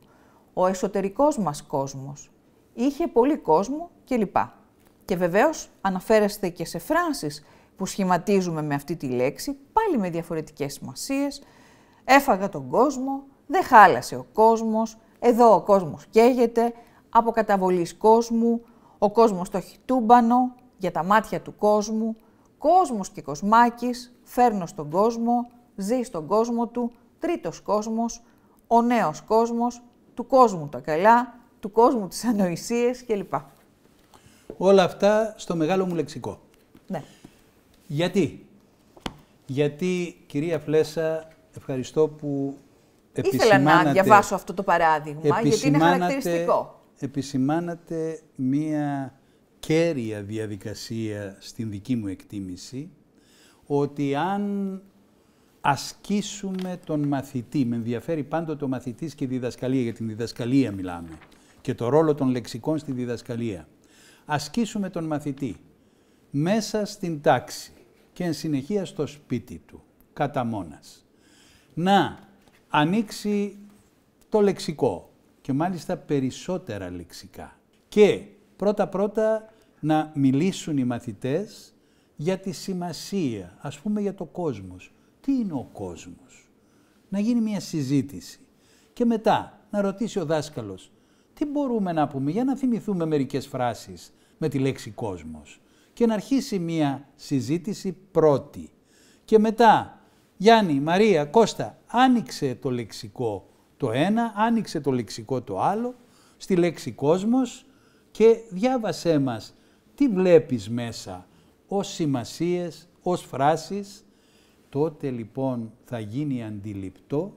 Ο εσωτερικός μας κόσμος. Είχε πολύ κόσμο κλπ. Και βεβαίως αναφέρεστε και σε φράσεις που σχηματίζουμε με αυτή τη λέξη, πάλι με διαφορετικές σημασίες. Έφαγα τον κόσμο, δεν χάλασε ο κόσμος, εδώ ο κόσμος καίγεται, από καταβολής κόσμου, ο κόσμος το έχει τούμπανο, για τα μάτια του κόσμου, κόσμος και κοσμάκης, φέρνω στον κόσμο, ζει στον κόσμο του, τρίτος κόσμος, ο νέος κόσμος, του κόσμου τα καλά, του κόσμου τις ανοησίες κλπ. Όλα αυτά στο μεγάλο μου λεξικό. Ναι. Γιατί. Γιατί, κυρία Φλέσα, ευχαριστώ που επισημάνατε... Ήθελα να διαβάσω αυτό το παράδειγμα, γιατί είναι χαρακτηριστικό. Επισημάνατε μία κέρια διαδικασία στην δική μου εκτίμηση, ότι αν ασκήσουμε τον μαθητή, με ενδιαφέρει πάντοτε ο μαθητής και η διδασκαλία, για την διδασκαλία μιλάμε, και το ρόλο των λεξικών στη διδασκαλία. Ασκήσουμε τον μαθητή μέσα στην τάξη, και εν συνεχεία στο σπίτι του, κατά μόνας. Να ανοίξει το λεξικό και μάλιστα περισσότερα λεξικά. Και πρώτα-πρώτα να μιλήσουν οι μαθητές για τη σημασία, ας πούμε για το κόσμος. Τι είναι ο κόσμος. Να γίνει μια συζήτηση. Και μετά να ρωτήσει ο δάσκαλος, τι μπορούμε να πούμε για να θυμηθούμε μερικές φράσεις με τη λέξη κόσμος και να αρχίσει μία συζήτηση πρώτη. Και μετά, Γιάννη, Μαρία, Κώστα, άνοιξε το λεξικό το ένα, άνοιξε το λεξικό το άλλο, στη λέξη κόσμος και διάβασέ μας τι βλέπεις μέσα ως σημασίες, ως φράσεις. Τότε λοιπόν θα γίνει αντιληπτό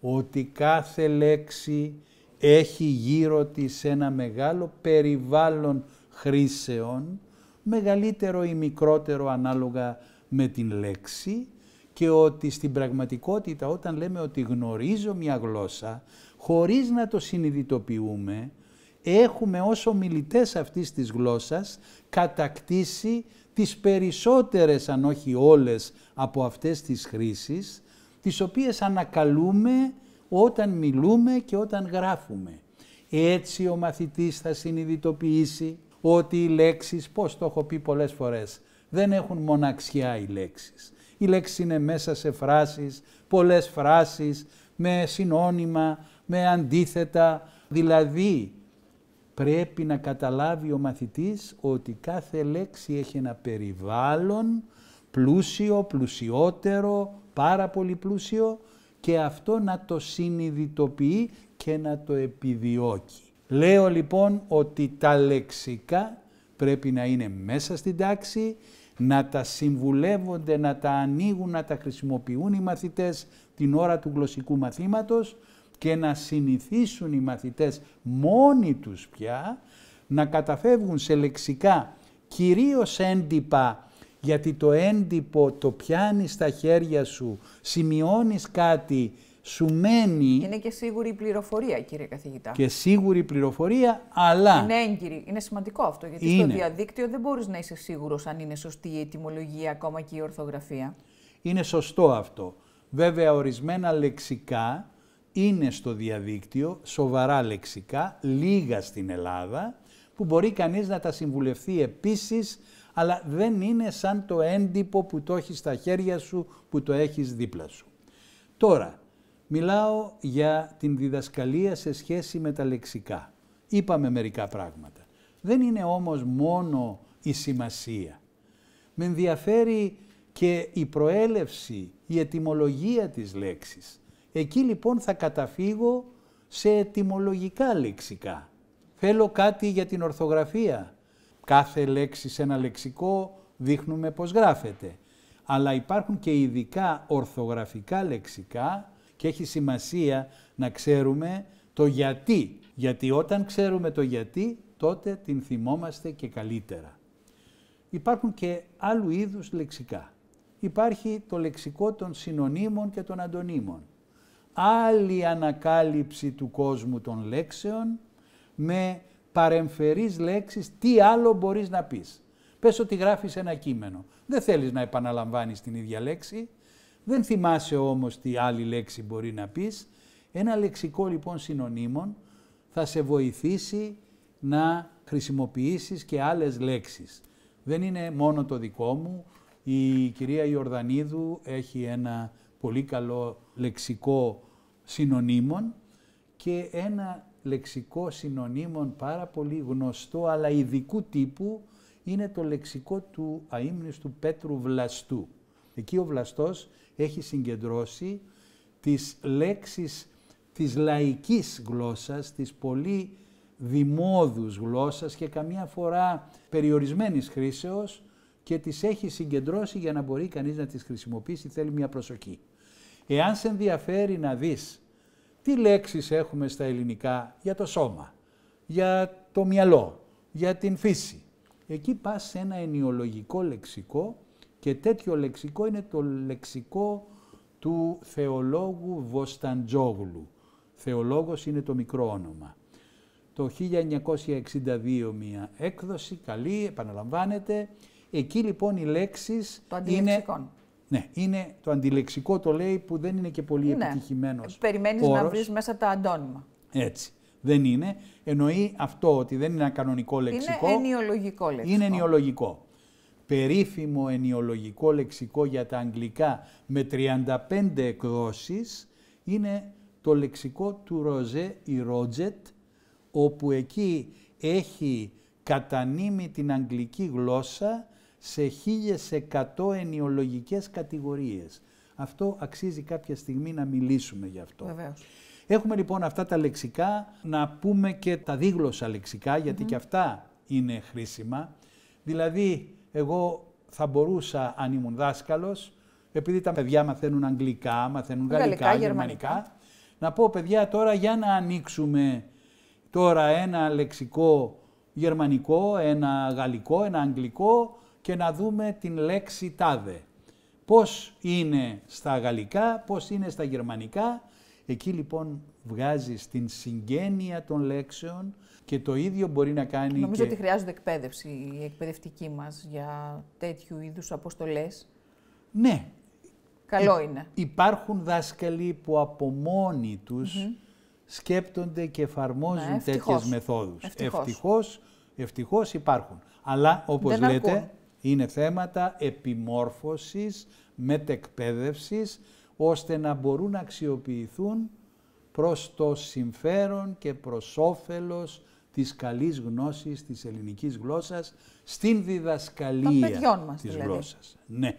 ότι κάθε λέξη έχει γύρω της ένα μεγάλο περιβάλλον χρήσεων μεγαλύτερο ή μικρότερο ανάλογα με την λέξη και ότι στην πραγματικότητα όταν λέμε ότι γνωρίζω μια γλώσσα, χωρίς να το συνειδητοποιούμε, έχουμε ως ομιλητές αυτής της γλώσσας κατακτήσει τις περισσότερες αν όχι όλες από αυτές τις χρήσεις, τις οποίες ανακαλούμε όταν μιλούμε και όταν γράφουμε. Έτσι ο μαθητής θα συνειδητοποιήσει ότι οι λέξεις, πώς το έχω πει πολλές φορές, δεν έχουν μοναξιά οι λέξεις. Οι λέξεις είναι μέσα σε φράσεις, πολλές φράσεις, με συνώνυμα, με αντίθετα. Δηλαδή, πρέπει να καταλάβει ο μαθητής ότι κάθε λέξη έχει ένα περιβάλλον πλούσιο, πλουσιότερο, πάρα πολύ πλούσιο και αυτό να το συνειδητοποιεί και να το επιδιώκει. Λέω λοιπόν ότι τα λεξικά πρέπει να είναι μέσα στην τάξη, να τα συμβουλεύονται, να τα ανοίγουν, να τα χρησιμοποιούν οι μαθητές την ώρα του γλωσσικού μαθήματος και να συνηθίσουν οι μαθητές μόνοι τους πια να καταφεύγουν σε λεξικά κυρίως έντυπα γιατί το έντυπο το πιάνεις στα χέρια σου, σημειώνεις κάτι σου μένει. Είναι και σίγουρη η πληροφορία, κύριε καθηγητά. Και σίγουρη η πληροφορία, αλλά. Είναι έγκυρη. Είναι σημαντικό αυτό. Γιατί στο διαδίκτυο δεν μπορείς να είσαι σίγουρος αν είναι σωστή η ετοιμολογία, ακόμα και η ορθογραφία. Είναι σωστό αυτό. Βέβαια, ορισμένα λεξικά είναι στο διαδίκτυο, σοβαρά λεξικά, λίγα στην Ελλάδα, που μπορεί κανείς να τα συμβουλευτεί επίσης, αλλά δεν είναι σαν το έντυπο που το έχεις στα χέρια σου, που το έχεις δίπλα σου. Τώρα, Μιλάω για την διδασκαλία σε σχέση με τα λεξικά. Είπαμε μερικά πράγματα. Δεν είναι όμως μόνο η σημασία. Με ενδιαφέρει και η προέλευση, η ετυμολογία της λέξης. Εκεί λοιπόν θα καταφύγω σε ετυμολογικά λεξικά. Θέλω κάτι για την ορθογραφία. Κάθε λέξη σε ένα λεξικό δείχνουμε πώς γράφεται. Αλλά υπάρχουν και ειδικά ορθογραφικά λεξικά και έχει σημασία να ξέρουμε το γιατί. Γιατί όταν ξέρουμε το γιατί, τότε την θυμόμαστε και καλύτερα. Υπάρχουν και άλλου είδους λεξικά. Υπάρχει το λεξικό των συνωνύμων και των αντωνύμων. Άλλη ανακάλυψη του κόσμου των λέξεων με παρεμφερείς λέξεις, τι άλλο μπορείς να πεις. Πες ότι γράφεις ένα κείμενο. Δεν θέλεις να επαναλαμβάνεις την ίδια λέξη, δεν θυμάσαι όμως τι άλλη λέξη μπορεί να πεις. Ένα λεξικό λοιπόν συνονίμων θα σε βοηθήσει να χρησιμοποιήσεις και άλλες λέξεις. Δεν είναι μόνο το δικό μου. Η κυρία Ιορδανίδου έχει ένα πολύ καλό λεξικό συνονίμων και ένα λεξικό συνονίμων πάρα πολύ γνωστό αλλά ειδικού τύπου είναι το λεξικό του αείμνηστου Πέτρου Βλαστού. Εκεί ο Βλαστός έχει συγκεντρώσει τις λέξεις της λαϊκής γλώσσας, της πολύ δημόδους γλώσσας και καμιά φορά περιορισμένης χρήσεως και τις έχει συγκεντρώσει για να μπορεί κανείς να τις χρησιμοποιήσει, θέλει μια προσοχή. Εάν σε ενδιαφέρει να δεις τι λέξεις έχουμε στα ελληνικά για το σώμα, για το μυαλό, για την φύση, εκεί πας σε ένα ενιολογικό λεξικό και τέτοιο λεξικό είναι το λεξικό του θεολόγου Βοσταντζόγλου. Θεολόγος είναι το μικρό όνομα. Το 1962 μια έκδοση, καλή, επαναλαμβάνεται. Εκεί λοιπόν οι λέξεις το είναι... Ναι, είναι το αντιλεξικό το λέει που δεν είναι και πολύ ναι. επιτυχημένος Περιμένεις να βρεις μέσα τα αντώνυμα. Έτσι. Δεν είναι. Εννοεί αυτό ότι δεν είναι ένα κανονικό λεξικό. Είναι ενοιολογικό λεξικό. Είναι ενιολογικό περίφημο ενιολογικό λεξικό για τα αγγλικά με 35 εκδόσεις είναι το λεξικό του Ροζέ ή Ρότζετ, όπου εκεί έχει κατανείμει την αγγλική γλώσσα σε 1.100 ενιολογικές κατηγορίες. Αυτό αξίζει κάποια στιγμή να μιλήσουμε γι' αυτό. Έχουμε λοιπόν αυτά τα λεξικά, να πούμε και τα δίγλωσσα λεξικά, γιατί και αυτά είναι χρήσιμα. Δηλαδή, εγώ θα μπορούσα, αν ήμουν δάσκαλος, επειδή τα παιδιά μαθαίνουν αγγλικά, μαθαίνουν γαλλικά, γερμανικά, γερμανικά, να πω παιδιά τώρα για να ανοίξουμε τώρα ένα λεξικό γερμανικό, ένα γαλλικό, ένα αγγλικό και να δούμε την λέξη τάδε. Πώς είναι στα γαλλικά, πώς είναι στα γερμανικά Εκεί λοιπόν βγάζεις την συγγένεια των λέξεων και το ίδιο μπορεί να κάνει Νομίζω ότι χρειάζονται εκπαίδευση οι εκπαιδευτικοί μας για τέτοιου είδους αποστολές. Ναι. Καλό είναι. Υπάρχουν δάσκαλοι που από μόνοι τους σκέπτονται και εφαρμόζουν τέτοιε ναι, τέτοιες μεθόδους. Ευτυχώς. υπάρχουν. Αλλά όπως λέτε είναι θέματα επιμόρφωσης, μετεκπαίδευσης ώστε να μπορούν να αξιοποιηθούν προς το συμφέρον και προς όφελος της καλής γνώσης της ελληνικής γλώσσας στην διδασκαλία της δηλαδή. γλώσσας. Ναι.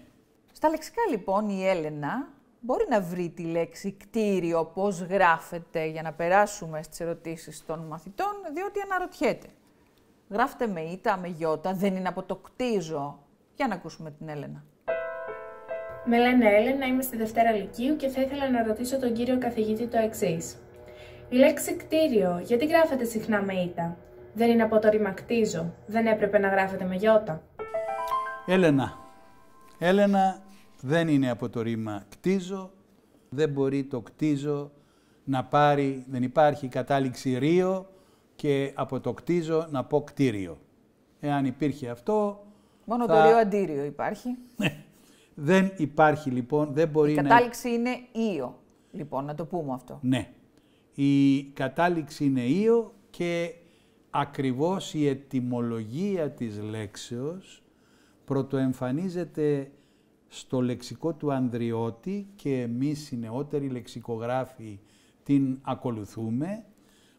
Στα λεξικά λοιπόν η Έλενα μπορεί να βρει τη λέξη κτίριο, πώς γράφεται, για να περάσουμε στις ερωτήσεις των μαθητών, διότι αναρωτιέται. Γράφτε με ήττα, με γιώτα, δεν είναι από το κτίζω Για να ακούσουμε την Έλενα. Με λένε Έλενα, είμαι στη Δευτέρα Λυκείου και θα ήθελα να ρωτήσω τον κύριο καθηγητή το εξής. Η λέξη κτίριο, γιατί γράφεται συχνά με ήττα. Δεν είναι από το ρήμα Δεν έπρεπε να γράφεται με γιώτα. Έλενα. Έλενα δεν είναι από το ρήμα κτίζω. Δεν μπορεί το κτίζω να πάρει, δεν υπάρχει κατάληξη ρίο και από το κτίζω να πω κτίριο. Εάν υπήρχε αυτό... Μόνο το ρίο αντίριο υπάρχει. Ναι. Δεν υπάρχει λοιπόν, δεν μπορεί η να... Η κατάληξη είναι Ίο, λοιπόν, να το πούμε αυτό. Ναι. Η κατάληξη είναι Ίο και ακριβώς η ετυμολογία της λέξεως πρωτοεμφανίζεται στο λεξικό του Ανδριώτη και εμείς οι νεότεροι λεξικογράφοι την ακολουθούμε.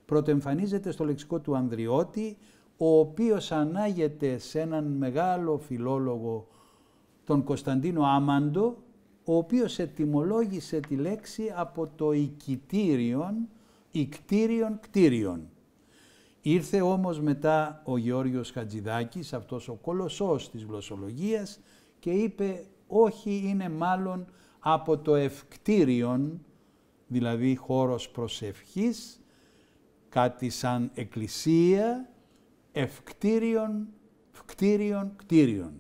Πρωτοεμφανίζεται στο λεξικό του Ανδριώτη, ο οποίος ανάγεται σε έναν μεγάλο φιλόλογο τον Κωνσταντίνο Άμαντο, ο οποίος ετοιμολόγησε τη λέξη από το οικητήριον, οικτήριον, κτήριον. Ήρθε όμως μετά ο Γεώργιος Χατζηδάκης, αυτός ο κολοσσός της γλωσσολογίας και είπε όχι είναι μάλλον από το ευκτήριον, δηλαδή χώρος προσευχής, κάτι σαν εκκλησία, ευκτήριον, κτήριον, κτήριον.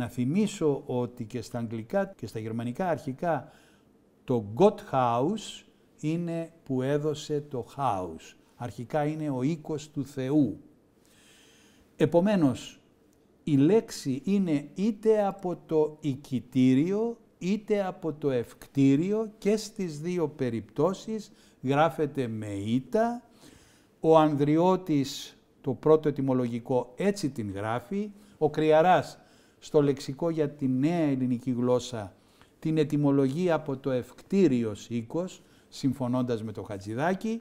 Να θυμίσω ότι και στα αγγλικά και στα γερμανικά αρχικά το Gotthaus είναι που έδωσε το house. Αρχικά είναι ο οίκος του Θεού. Επομένως, η λέξη είναι είτε από το οικητήριο είτε από το ευκτήριο και στις δύο περιπτώσεις γράφεται με ήττα. Ο Ανδριώτης το πρώτο ετυμολογικό έτσι την γράφει, ο Κριαράς στο λεξικό για τη νέα ελληνική γλώσσα την ετυμολογία από το ευκτήριος οίκος, συμφωνώντας με το Χατζηδάκη,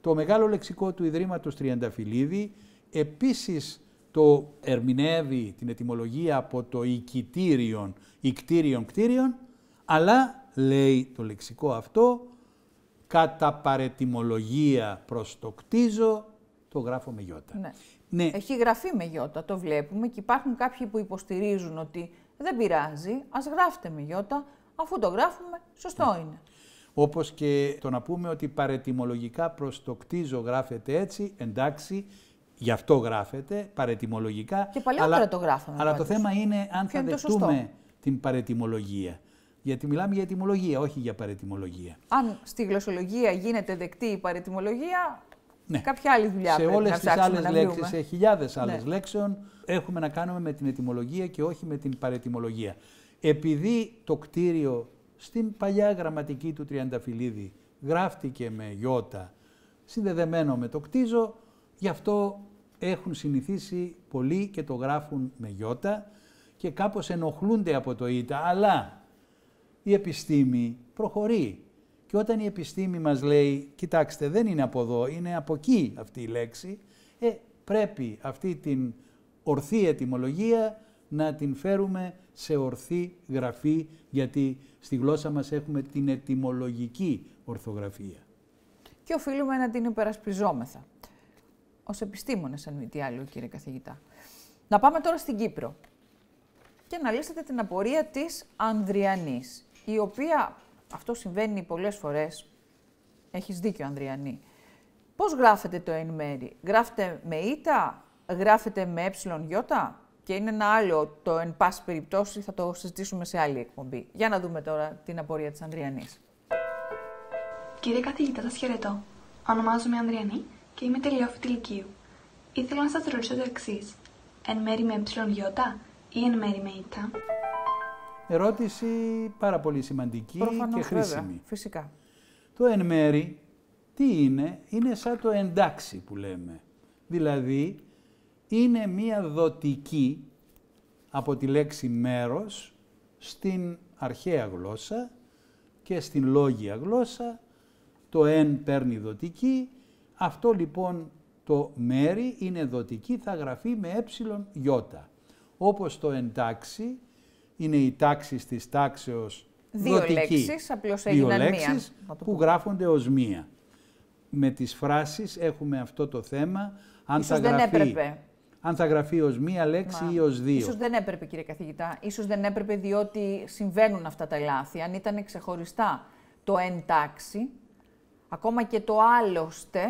το μεγάλο λεξικό του Ιδρύματος Τριανταφυλλίδη, επίσης το ερμηνεύει την ετυμολογία από το οικητήριον, οικτήριον, κτήριον, αλλά λέει το λεξικό αυτό, κατά παρετιμολογία προς το κτίζω, το γράφω με γιώτα. Ναι. Ναι. Έχει γραφεί με γιώτα, το βλέπουμε και υπάρχουν κάποιοι που υποστηρίζουν ότι δεν πειράζει, ας γράφτε με γιώτα, αφού το γράφουμε, σωστό ναι. είναι. Όπως και το να πούμε ότι παρετιμολογικά προς το κτίζο γράφεται έτσι, εντάξει, γι' αυτό γράφεται, παρετιμολογικά. Και παλιότερα αλλά, το γράφαμε. Αλλά το θέμα είναι αν θα δεχτούμε την παρετιμολογία. Γιατί μιλάμε για ετοιμολογία, όχι για παρετιμολογία. Αν στη γλωσσολογία γίνεται δεκτή η παρετιμολογία, ναι. Κάποια άλλη δουλειά Σε όλε τι άλλε λέξει, σε χιλιάδε άλλε ναι. λέξεων, έχουμε να κάνουμε με την ετοιμολογία και όχι με την παρετοιμολογία. Επειδή το κτίριο στην παλιά γραμματική του Τριανταφυλλίδη γράφτηκε με «ι» συνδεδεμένο με το κτίζο, γι' αυτό έχουν συνηθίσει πολλοί και το γράφουν με «ι» και κάπως ενοχλούνται από το «ι» αλλά η επιστήμη προχωρεί. Και όταν η επιστήμη μας λέει, κοιτάξτε δεν είναι από εδώ, είναι από εκεί αυτή η λέξη, ε, πρέπει αυτή την ορθή ετυμολογία να την φέρουμε σε ορθή γραφή, γιατί στη γλώσσα μας έχουμε την ετυμολογική ορθογραφία. Και οφείλουμε να την υπερασπιζόμεθα. Ως επιστήμονες, αν μη τι άλλο, κύριε καθηγητά. Να πάμε τώρα στην Κύπρο και να λύσετε την απορία της Ανδριανής, η οποία αυτό συμβαίνει πολλές φορές, έχεις δίκιο Ανδριανή, πώς γράφετε το εν μέρη, Γράφετε με ήττα, γράφετε με ε, και είναι ένα άλλο το εν πάση περιπτώσει, θα το συζητήσουμε σε άλλη εκπομπή. Για να δούμε τώρα την απορία της Ανδριανής. Κύριε καθηγητά, σας χαιρετώ. Ονομάζομαι Ανδριανή και είμαι τελειόφοιτη Λυκείου. Ήθελα να σας ρωτήσω το εξής. Εν μέρη με ε ή εν μέρη με ήττα ερώτηση πάρα πολύ σημαντική και χρήσιμη. Βέβαια, φυσικά. Το εν μέρη, τι είναι, είναι σαν το εντάξει που λέμε. Δηλαδή, είναι μία δοτική από τη λέξη μέρος στην αρχαία γλώσσα και στην λόγια γλώσσα. Το εν παίρνει δοτική. Αυτό λοιπόν το μέρη είναι δοτική, θα γραφεί με ε, όπως το εντάξει είναι η τάξη της τάξεως. Δύο λέξει λέξεις, έγιναν Δύο λέξεις που γράφονται ως μία. Με τις φράσεις έχουμε αυτό το θέμα. Αν Ίσως θα δεν έπρεπε. Αν θα γραφεί ως μία λέξη Μα. ή ως δύο. Ίσως δεν έπρεπε κύριε καθηγητά. Ίσως δεν έπρεπε διότι συμβαίνουν αυτά τα λάθη. Αν ήταν ξεχωριστά το εν τάξη, ακόμα και το άλλωστε,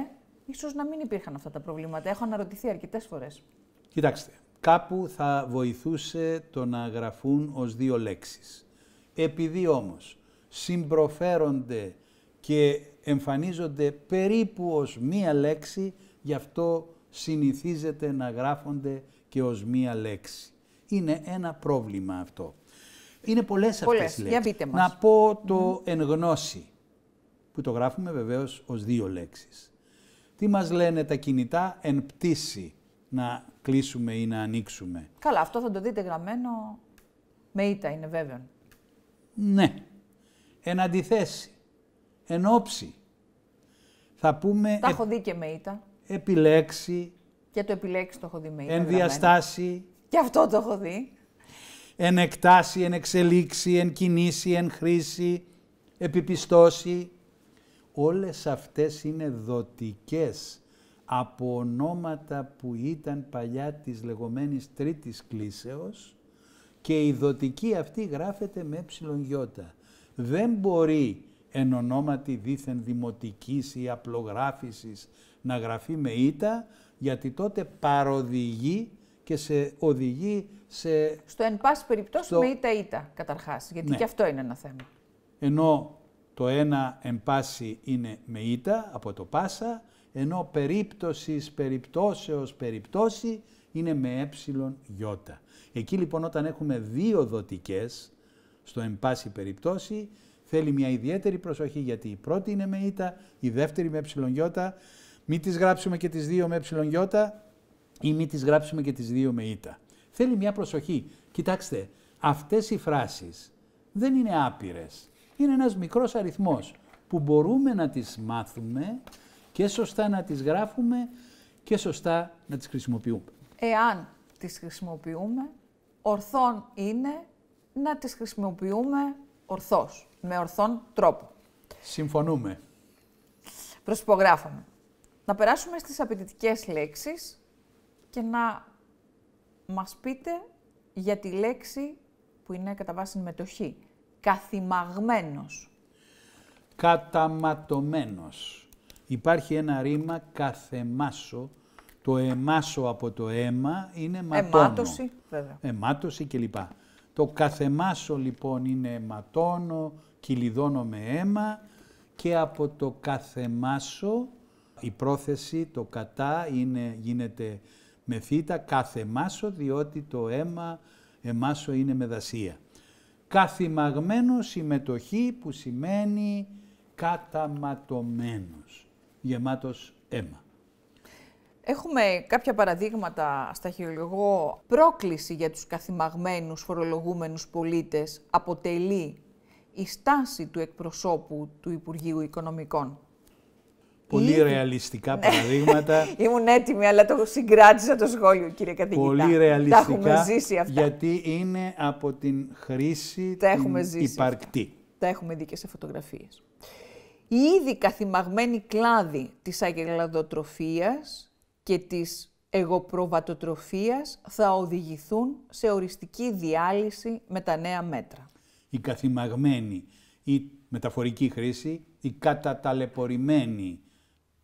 ίσως να μην υπήρχαν αυτά τα προβλήματα. Έχω αναρωτηθεί αρκετές φορές. Κοιτάξτε, κάπου θα βοηθούσε το να γραφούν ως δύο λέξεις. Επειδή όμως συμπροφέρονται και εμφανίζονται περίπου ως μία λέξη, γι' αυτό συνηθίζεται να γράφονται και ως μία λέξη. Είναι ένα πρόβλημα αυτό. Είναι πολλές, πολλές. αυτές οι λέξεις. Να πω το εν γνώση, που το γράφουμε βεβαίως ως δύο λέξεις. Τι μας λένε τα κινητά εν πτήση, να κλείσουμε ή να ανοίξουμε. Καλά, αυτό θα το δείτε γραμμένο με ήττα είναι βέβαιο. Ναι. Εν αντιθέσει. Εν όψη. Θα πούμε... Τα έχω δει και με ήττα. Επιλέξει. Και το επιλέξει το έχω δει με ήττα. Εν διαστάσει. Και αυτό το έχω δει. Εν εκτάσει, εν εξελίξει, εν κινήσει, εν χρήση, επιπιστώσει. Όλες αυτές είναι δοτικές από ονόματα που ήταν παλιά της λεγόμενης τρίτης κλίσεως και η δοτική αυτή γράφεται με ει. Δεν μπορεί εν ονόματι δήθεν δημοτικής ή απλογράφησης να γραφεί με ήττα, γιατί τότε παροδηγεί και σε οδηγεί σε... Στο εν πάση περιπτώσει με ήττα ήττα καταρχάς, γιατί ναι. και αυτό είναι ένα θέμα. Ενώ το ένα εν πάση είναι με ήττα από το πάσα ενώ περίπτωσης, περιπτώσεως, περιπτώσει είναι με ε, ι. Εκεί λοιπόν όταν έχουμε δύο δοτικές, στο εν πάση περιπτώσει, θέλει μια ιδιαίτερη προσοχή γιατί η πρώτη είναι με η, η δεύτερη με ε ι. Μην τις ε γράψουμε και τις δύο με ι ή μη τις γράψουμε και τις δύο με η. Θέλει μια προσοχή. Κοιτάξτε, αυτές οι φράσεις δεν είναι άπειρες. Είναι ένας μικρός αριθμός που μπορούμε να τις μάθουμε και σωστά να τις γράφουμε και σωστά να τις χρησιμοποιούμε. Εάν τις χρησιμοποιούμε, ορθόν είναι να τις χρησιμοποιούμε ορθώς, με ορθόν τρόπο. Συμφωνούμε. Προσυπογράφουμε. Να περάσουμε στις απαιτητικές λέξεις και να μας πείτε για τη λέξη που είναι κατά βάση με το Καθημαγμένος. Καταματωμένος. Υπάρχει ένα ρήμα καθεμάσο, το εμάσο από το αίμα είναι ματώνο. Εμάτωση, βέβαια. Εμάτωση κλπ. Το καθεμάσο λοιπόν είναι ματώνω, κυλιδώνω με αίμα και από το καθεμάσο η πρόθεση, το κατά είναι, γίνεται με θήτα, καθεμάσο διότι το αίμα εμάσο είναι με δασία. Καθημαγμένος συμμετοχή που σημαίνει καταματωμένος γεμάτος αίμα. Έχουμε κάποια παραδείγματα στα χειρολογώ. Πρόκληση για τους καθημαγμένους φορολογούμενους πολίτες αποτελεί η στάση του εκπροσώπου του Υπουργείου Οικονομικών. Πολύ ρεαλιστικά ναι. παραδείγματα. Ήμουν έτοιμη, αλλά το συγκράτησα το σχόλιο, κύριε καθηγητά. Πολύ ρεαλιστικά, Τα έχουμε ζήσει αυτά. γιατί είναι από την χρήση Τα έχουμε την ζήσει υπαρκτή. Τα έχουμε δει και σε φωτογραφίες οι ήδη καθημαγμένη κλάδη της αγελαδοτροφίας και της εγωπροβατοτροφίας θα οδηγηθούν σε οριστική διάλυση με τα νέα μέτρα. Η καθημαγμένη ή μεταφορική χρήση, η καταταλαιπωρημένη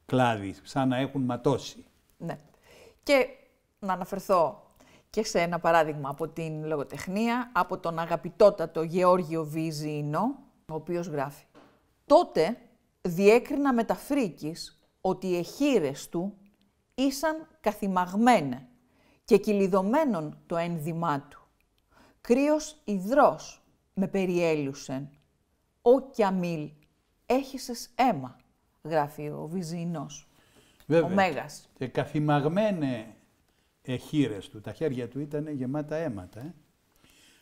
κλάδη, σαν να έχουν ματώσει. Ναι. Και να αναφερθώ και σε ένα παράδειγμα από την λογοτεχνία, από τον αγαπητότατο Γεώργιο Βυζίνο, ο οποίος γράφει. Τότε διέκρινα με τα φρίκης ότι οι εχείρες του ήσαν καθημαγμένε και κυλιδωμένον το ένδυμά του. Κρύος υδρός με περιέλουσεν. «Ο Κιαμίλ, έχισες αίμα», γράφει ο κιαμιλ έχησες Βέβαια. Ο Μέγας. Και καθημαγμένε εχείρες του. Τα χέρια του ήταν γεμάτα αίματα. Ε.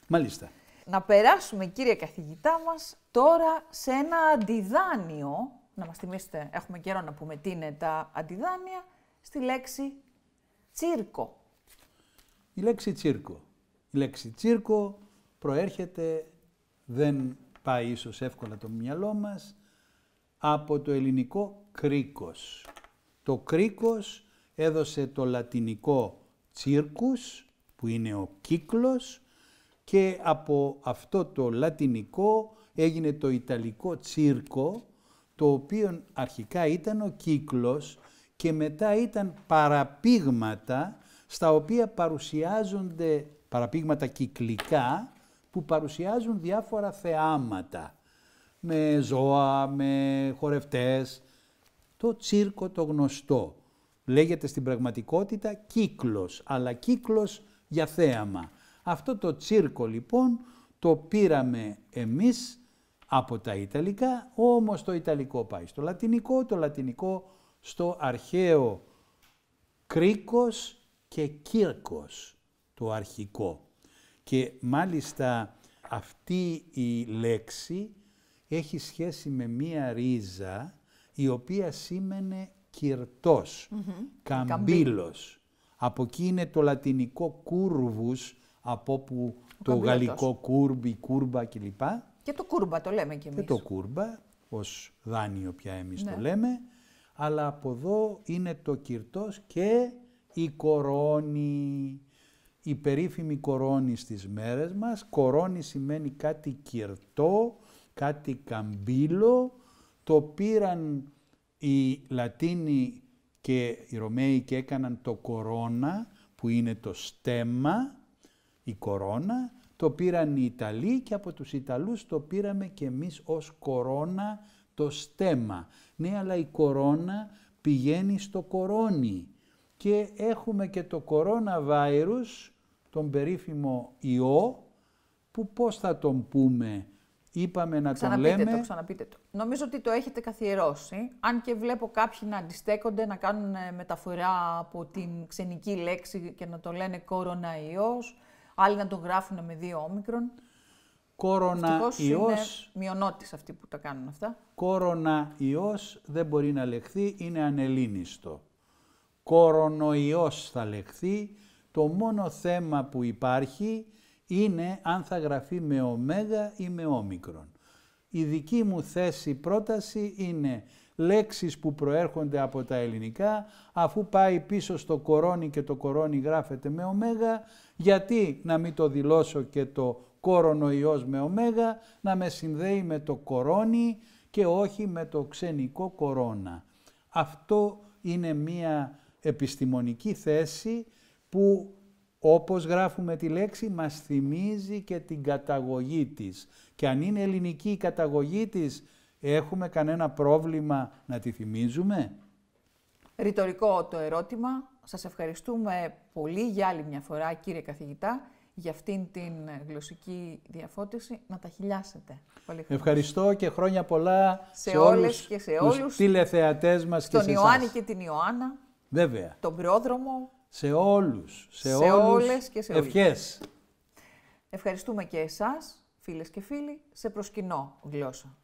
Μάλιστα. Να περάσουμε, κύριε καθηγητά μας, Τώρα σε ένα αντιδάνειο, να μας θυμίσετε, έχουμε καιρό να πούμε τι είναι τα αντιδάνεια, στη λέξη τσίρκο. Η λέξη τσίρκο. Η λέξη τσίρκο προέρχεται, δεν πάει ίσως εύκολα το μυαλό μας, από το ελληνικό κρίκος. Το κρίκος έδωσε το λατινικό τσίρκους, που είναι ο κύκλος, και από αυτό το λατινικό έγινε το Ιταλικό τσίρκο, το οποίο αρχικά ήταν ο κύκλος και μετά ήταν παραπήγματα στα οποία παρουσιάζονται παραπήγματα κυκλικά που παρουσιάζουν διάφορα θεάματα με ζώα, με χορευτές. Το τσίρκο το γνωστό λέγεται στην πραγματικότητα κύκλος, αλλά κύκλος για θέαμα. Αυτό το τσίρκο λοιπόν το πήραμε εμείς από τα Ιταλικά, όμως το Ιταλικό πάει στο Λατινικό, το Λατινικό στο αρχαίο κρίκος και κύρκος, το αρχικό. Και μάλιστα αυτή η λέξη έχει σχέση με μία ρίζα η οποία σήμαινε κυρτός, mm καμπύλος. Από εκεί είναι το λατινικό κούρβους, από που το γαλλικό κούρμπι, κούρμπα κλπ. Και το κούρμπα το λέμε και εμείς. Και το κούρμπα, ως δάνειο πια εμείς το ναι. λέμε, αλλά από εδώ είναι το κυρτός και η κορώνη, η περίφημη κορώνη στις μέρες μας. Κορώνη σημαίνει κάτι κυρτό, κάτι καμπύλο, το πήραν οι Λατίνοι και οι Ρωμαίοι και έκαναν το κορώνα, που είναι το στέμα, η κορώνα, το πήραν οι Ιταλοί και από τους Ιταλούς το πήραμε και εμείς ως κορώνα το στέμα. Ναι, αλλά η κορώνα πηγαίνει στο κορώνι και έχουμε και το coronavirus, τον περίφημο ιό, που πώς θα τον πούμε, είπαμε να τον λέμε. Το, ξαναπείτε το. Νομίζω ότι το έχετε καθιερώσει, αν και βλέπω κάποιοι να αντιστέκονται, να κάνουν ε, μεταφορά από την ξενική λέξη και να το λένε κοροναϊός, άλλοι να τον γράφουν με δύο όμικρον. Κοροναϊός. Είναι μειονότης αυτοί που τα κάνουν αυτά. Κοροναϊός δεν μπορεί να λεχθεί, είναι Κόρονο Κορονοϊός θα λεχθεί. Το μόνο θέμα που υπάρχει είναι αν θα γραφεί με ωμέγα ή με όμικρον. Η δική μου θέση πρόταση είναι λέξεις που προέρχονται από τα ελληνικά, αφού πάει πίσω στο κορώνι και το κορώνι γράφεται με ωμέγα, γιατί να μην το δηλώσω και το κορονοϊός με ωμέγα, να με συνδέει με το κορώνι και όχι με το ξενικό κορώνα. Αυτό είναι μία επιστημονική θέση που όπως γράφουμε τη λέξη, μας θυμίζει και την καταγωγή της. Και αν είναι ελληνική η καταγωγή της, Έχουμε κανένα πρόβλημα να τη θυμίζουμε. Ρητορικό το ερώτημα. Σας ευχαριστούμε πολύ για άλλη μια φορά κύριε καθηγητά για αυτήν την γλωσσική διαφώτιση. Να τα χιλιάσετε. Πολύ Ευχαριστώ και χρόνια πολλά σε, όλες όλους και σε όλους τους τηλεθεατές μας και σε Τον Ιωάννη και την Ιωάννα. Βέβαια. Τον πρόδρομο. Σε όλους. Σε, σε όλους όλες και σε όλους. Ευχές. Ευχαριστούμε και εσάς, φίλες και φίλοι, σε προσκυνό γλώσσα.